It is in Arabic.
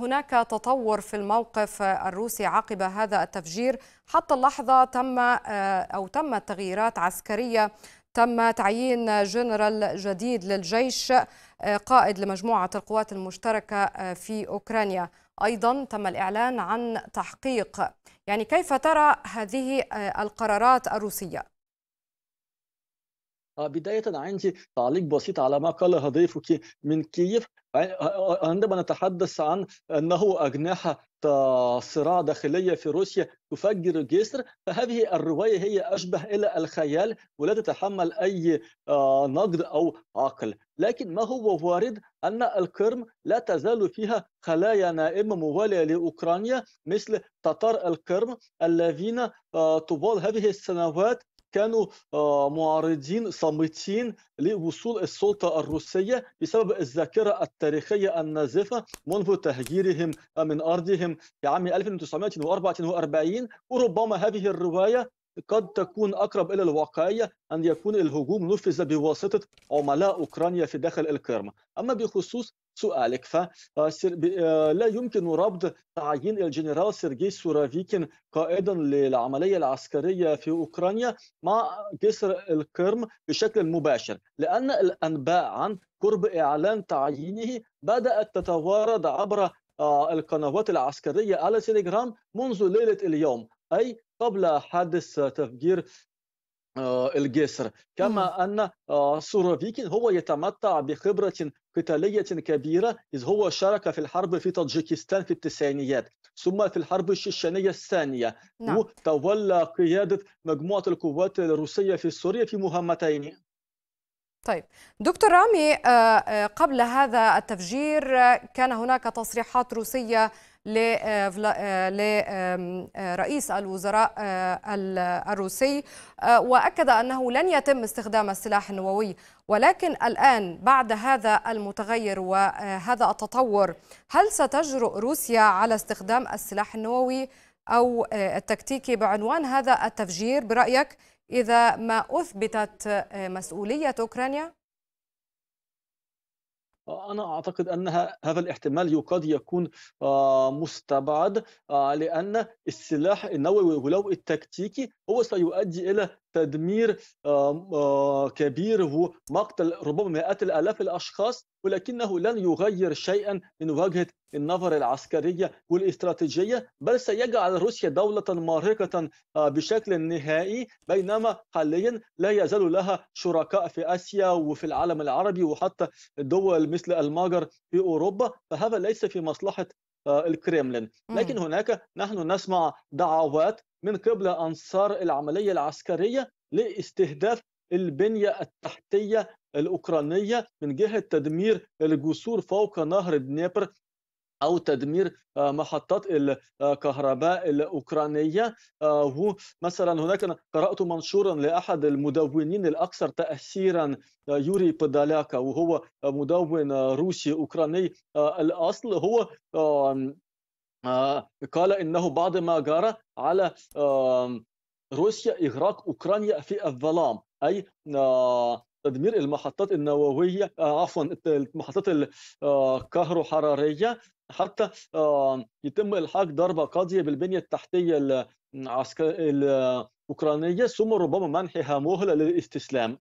هناك تطور في الموقف الروسي عقب هذا التفجير حتى اللحظة تم آه، أو تمت تغييرات عسكرية تم تعيين جنرال جديد للجيش آه، قائد لمجموعة القوات المشتركة آه، في أوكرانيا أيضا تم الإعلان عن تحقيق يعني كيف ترى هذه القرارات الروسية؟ آه، بداية عندي تعليق بسيط على ما قاله ضيفك من كييف آه، عندما نتحدث عن أنه أجنحة صراع داخلية في روسيا تفجر الجسر فهذه الرواية هي أشبه إلى الخيال ولا تتحمل أي آه، نقد أو عقل لكن ما هو وارد أن القرم لا تزال فيها خلايا نائمة موالية لأوكرانيا مثل تتار القرم الذين طوال هذه السنوات كانوا آه، معارضين صامتين لوصول السلطة الروسية بسبب الذاكرة التاريخية النازفة منذ تهجيرهم من أرضهم في عام 1944 وربما هذه الرواية قد تكون أقرب إلى الواقعية أن يكون الهجوم نفذ بواسطة عملاء أوكرانيا في داخل القرم أما بخصوص سؤالك فلا آه، آه، يمكن ربط تعيين الجنرال سيرجي سورافيكين قائدا للعملية العسكرية في أوكرانيا مع جسر القرم بشكل مباشر لأن الأنباء عن قرب إعلان تعيينه بدأت تتوارد عبر آه، القنوات العسكرية على تيليجرام منذ ليلة اليوم أي قبل حادث تفجير آه، الجسر كما أن آه، سوروفيكين هو يتمتع بخبرة قتالية كبيرة إذ هو شارك في الحرب في تاجيكستان في التسعينيات ثم في الحرب الشيشانية الثانية نعم. وتولى قيادة مجموعة القوات الروسية في سوريا في مهمتين طيب دكتور رامي آه، آه، قبل هذا التفجير آه، كان هناك تصريحات روسية لرئيس الوزراء الروسي وأكد أنه لن يتم استخدام السلاح النووي ولكن الآن بعد هذا المتغير وهذا التطور هل ستجرؤ روسيا على استخدام السلاح النووي أو آه، التكتيكي بعنوان هذا التفجير برأيك إذا ما أثبتت آه، مسؤولية أوكرانيا؟ أنا أعتقد أن هذا الاحتمال قد يكون آه، مستبعد لأن السلاح النووي ولو التكتيكي هو سيؤدي إلى تدمير كبير هو مقتل ربما مئات الالاف الاشخاص ولكنه لن يغير شيئا من وجهه النظر العسكريه والاستراتيجيه بل سيجعل روسيا دوله مارقه بشكل نهائي بينما حاليا لا يزال لها شركاء في اسيا وفي العالم العربي وحتى دول مثل المجر في اوروبا فهذا ليس في مصلحه الكريملين لكن هناك نحن نسمع دعوات من قبل أنصار العملية العسكرية لاستهداف البنية التحتية الأوكرانية من جهة تدمير الجسور فوق نهر دنيبر او تدمير آه، محطات الكهرباء الاوكرانيه آه، ومثلا هناك أنا قرات منشورا لاحد المدونين الاكثر تاثيرا آه، يوري بدالاكا وهو مدون روسي اوكراني الاصل هو آه، قال انه بعد ما جرى على روسيا اغراق اوكرانيا في الظلام اي آه، تدمير المحطات النوويه آه، عفوا المحطات الكهروحراريه حتى يتم الحاق ضربه قاضيه بالبنيه التحتيه العسكريه الاوكرانيه ثم ربما منحها مهله للاستسلام